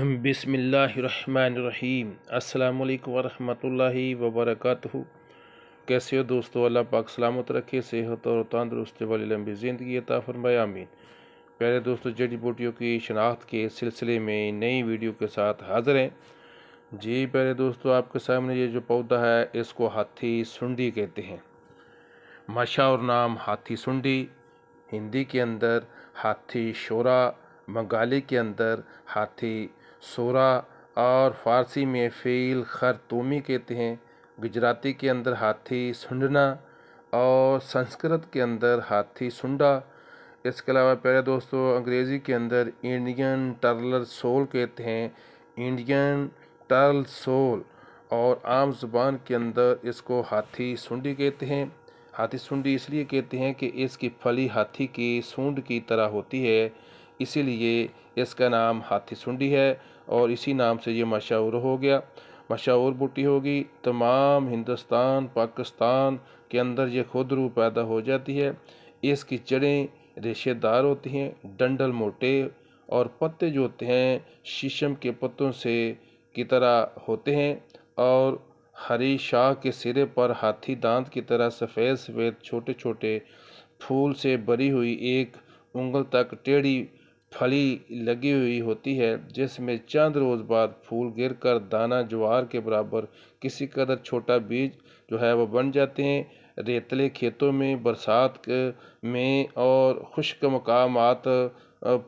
बिसमीम् अल्लाम वरहमतुल्लाहि वबरकatuh कैसे हो दोस्तों अल्लाह पाक सलामत रखे सेहत और तंदरुस्त वाली लंबी ज़िंदगी अता फरमाए आमीन प्यारे दोस्तों जड़ी बूटियों की शनाख्त के सिलसिले में नई वीडियो के साथ हाज़िर हैं जी प्यारे दोस्तों आपके सामने ये जो पौधा है इसको हाथी सुंडी कहते हैं मशा और नाम हाथी सुंडी हिंदी के अंदर हाथी शोरा बंगाली के अंदर हाथी सोरा और फ़ारसी में फ़ील खरतूमी कहते हैं गुजराती के अंदर हाथी सुंडना और संस्कृत के अंदर हाथी सुंडा इसके अलावा प्यारे दोस्तों अंग्रेज़ी के अंदर इंडियन टर्लर सोल कहते हैं इंडियन टर्ल सोल और आम जुबान के अंदर इसको हाथी सुंडी कहते हैं हाथी सुंडी इसलिए कहते हैं कि इसकी फली हाथी की सूंड की तरह होती है इसीलिए इसका नाम हाथी सुंडी है और इसी नाम से ये मशहूर हो गया मशहूर बूटी होगी तमाम हिंदुस्तान पाकिस्तान के अंदर ये खुद रू पैदा हो जाती है इसकी जड़ें रेशेदार होती हैं डंडल मोटे और पत्ते जो होते हैं शीशम के पत्तों से की तरह होते हैं और हरी शाह के सिरे पर हाथी दांत की तरह सफ़ेद सफ़ेद छोटे छोटे फूल से भरी हुई एक उंगल तक टेढ़ी फली लगी हुई होती है जिसमें चंद रोज़ बाद फूल गिरकर दाना ज्वार के बराबर किसी कदर छोटा बीज जो है वह बन जाते हैं रेतले खेतों में बरसात में और खुश्क मकाम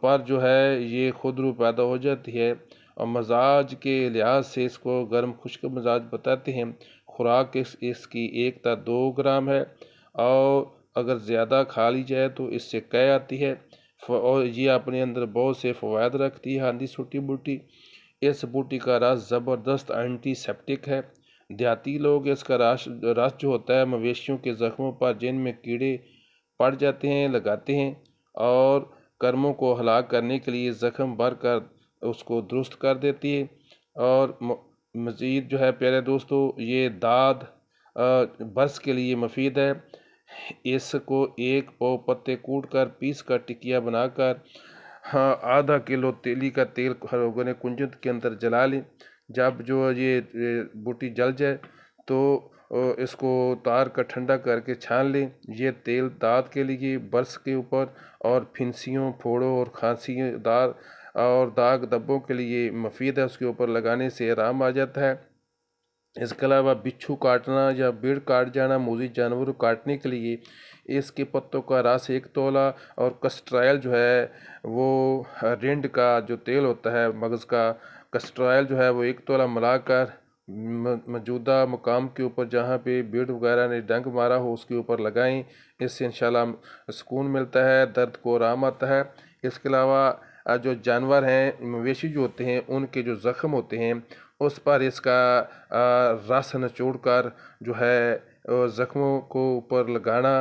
पर जो है ये खुदरू पैदा हो जाती है और मजाज के लिहाज से इसको गर्म खुश्क मजाज बताते हैं खुराक इस, इसकी एक ता दो ग्राम है और अगर ज़्यादा खा ली जाए तो इससे कह आती है और ये अपने अंदर बहुत से फ़वाद रखती है आंधी सूटी बूटी इस बूटी का रस ज़बरदस्त एंटीसेप्टिक है देहाती लोग इसका रस रस जो होता है मवेशियों के ज़ख्मों पर जिनमें कीड़े पड़ जाते हैं लगाते हैं और कर्मों को हलाक करने के लिए ज़ख्म भर कर उसको दुरुस्त कर देती है और मज़ीद जो है प्यारे दोस्तों ये दाद बस के लिए मफीद है इसको एक पाव पत्ते कूट कर पीस कर टिकिया बनाकर हाँ आधा किलो तेली का तेल हर लोगों ने कुंजत के अंदर जला लें जब जो ये बूटी जल जाए तो इसको तार कर ठंडा करके छान लें ये तेल दाँत के लिए बर्स के ऊपर और फिंसियों फोड़ों और खांसी दार और दाग दब्बों के लिए मफीद है उसके ऊपर लगाने से आराम आ जाता है इसके अलावा बिच्छू काटना या बेड़ काट जाना मोजी जानवर को काटने के लिए इसके पत्तों का रस एक तोला और कस्ट्रायल जो है वो रेंड का जो तेल होता है मगज़ का कस्ट्रायल जो है वो एक तोला मिलाकर मौजूदा मुकाम के ऊपर जहाँ पे बेड वगैरह ने डंग मारा हो उसके ऊपर लगाएं इससे शाला सुकून मिलता है दर्द को आराम आता है इसके अलावा जो जानवर हैं मवेशी जो होते हैं उनके जो जख़्म होते हैं उस पर इसका रस निचोड़ कर जो है ज़ख्मों को ऊपर लगाना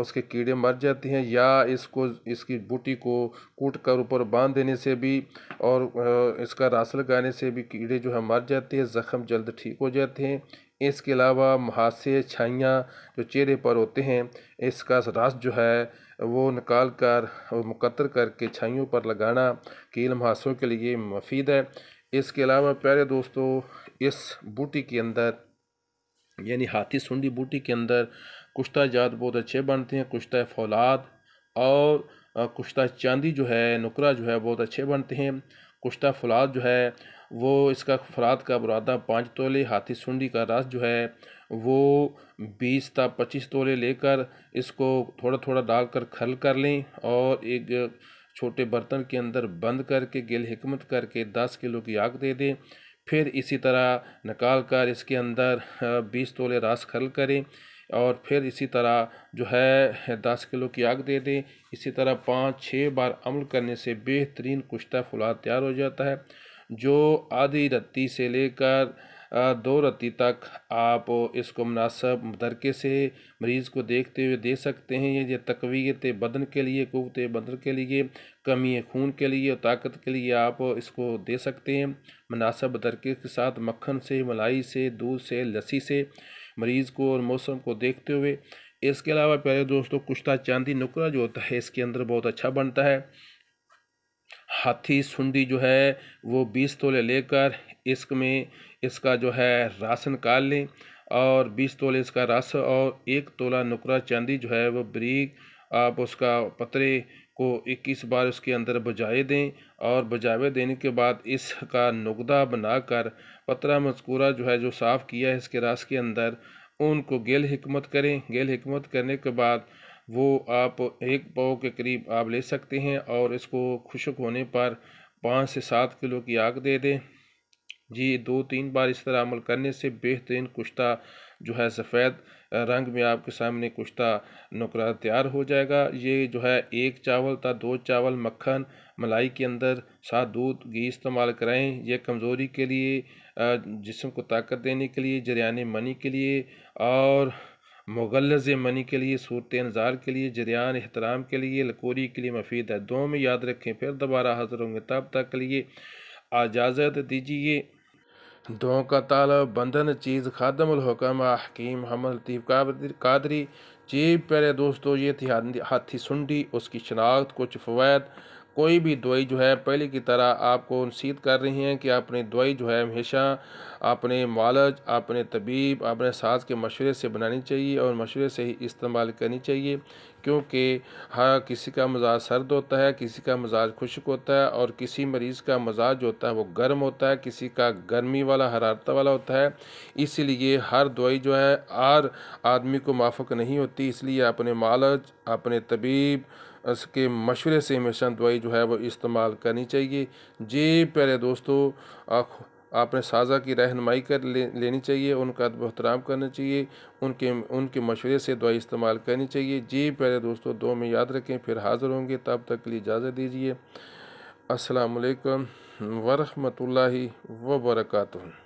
उसके कीड़े मर जाते हैं या इसको इसकी बूटी को कूट कर ऊपर बांध देने से भी और इसका रस लगाने से भी कीड़े जो है मर जाते हैं ज़ख्म जल्द ठीक हो जाते हैं इसके अलावा मुहासे छाइयाँ जो चेहरे पर होते हैं इसका रस जो है वो निकाल कर मुकतर करके छाइयों पर लगाना कील मुहासों के लिए मुफीद है इसके अलावा प्यारे दोस्तों इस बूटी के अंदर यानी हाथी सुंडी बूटी के अंदर कुश्ता जात बहुत अच्छे बनते हैं कुश्ता फौलाद और कुश्ता चांदी जो है नुकरा जो है बहुत अच्छे बनते हैं कुश्ता फौलाद जो है वो इसका फराद का बुरादा पाँच तोले हाथी सुंडी का रस जो है वो बीस ता पच्चीस तोले लेकर इसको थोड़ा थोड़ा डालकर खल कर लें और एक छोटे बर्तन के अंदर बंद करके गिल हिकमत करके दस किलो की आग दे दें फिर इसी तरह निकाल कर इसके अंदर बीस तोले रास खल करें और फिर इसी तरह जो है दस किलो की आग दे दें इसी तरह पाँच छः बार अमल करने से बेहतरीन कुश्ता फुलाद तैयार हो जाता है जो आधी रत्ती से लेकर दो रत्ती तक आप इसको मुनासब तरीके से मरीज़ को देखते हुए दे सकते हैं ये तकवीत बदन के लिए कुत बदन के लिए कमी खून के लिए और ताकत के लिए आप इसको दे सकते हैं मुनासब तरीके के साथ मक्खन से मलाई से दूध से लस्सी से मरीज़ को और मौसम को देखते हुए इसके अलावा प्यारे दोस्तों कुश्ता चांदी नुकरा जो होता है इसके अंदर बहुत अच्छा बनता है हाथी सुंडी जो है वो बीस तोले लेकर इश्क में इसका जो है राशन निकाल लें और बीस तोले इसका रस और एक तोला नुकरा चांदी जो है वो ब्रिक आप उसका पतरे को इक्कीस बार उसके अंदर बजाए दें और बजावे देने के बाद इसका नुकदा बनाकर पतरा मस्कूरा जो है जो साफ़ किया है इसके रस के अंदर उनको गेल हिकमत करें गेल हिकमत करने के बाद वो आप एक पाव के करीब आप ले सकते हैं और इसको खुशक होने पर पाँच से सात किलो की आग दे दें जी दो तीन बार इस तरह अमल करने से बेहतरीन कुश्ता जो है सफ़ेद रंग में आपके सामने कुश्ता नौकरा तैयार हो जाएगा ये जो है एक चावल था दो चावल मक्खन मलाई के अंदर साथ दूध घी इस्तेमाल कराएं यह कमज़ोरी के लिए जिसम को ताकत देने के लिए जरियान मनी के लिए और मुगलज मनी के लिए सूरत अनजार के लिए जरियान एहतराम के लिए लकोरी के लिए मफीद है दो में याद रखें फिर दोबारा हाजिर होंगे तब तक के लिए इजाज़त दीजिए दो का ताल बंधन चीज़ खादम हुक्म हकीम हम लतीफ़ कादरी जी प्यारे दोस्तों ये थी हाथी सुंडी उसकी शनाख्त कुछ फ़वैद कोई भी दवाई जो है पहले की तरह आपको नसीद कर रही हैं कि अपनी दवाई जो है हमेशा अपने मालज अपने तबीब अपने साज के मशवरे से बनानी चाहिए और मशवरे से ही इस्तेमाल करनी चाहिए क्योंकि हर हाँ, किसी का मजाज सर्द होता है किसी का मजाज खुशक होता है और किसी मरीज़ का मजाज जो होता है वो गर्म होता है किसी का गर्मी वाला हरारत वाला होता है इसलिए हर दवाई जो है हर आदमी को माफक नहीं होती इसलिए अपने मालज अपने तबीब उसके मशवरे से हमेशा दवाई जो है वो इस्तेमाल करनी चाहिए जी प्यारे दोस्तों आपने साजा की रहनमाई कर ले, लेनी चाहिए उनका अहतराम करना चाहिए उनके उनके मशवरे से दवाई इस्तेमाल करनी चाहिए जी प्यारे दोस्तों दो में याद रखें फिर हाज़िर होंगे तब तक के लिए इजाज़त दीजिए असलकम वरहमल वर्का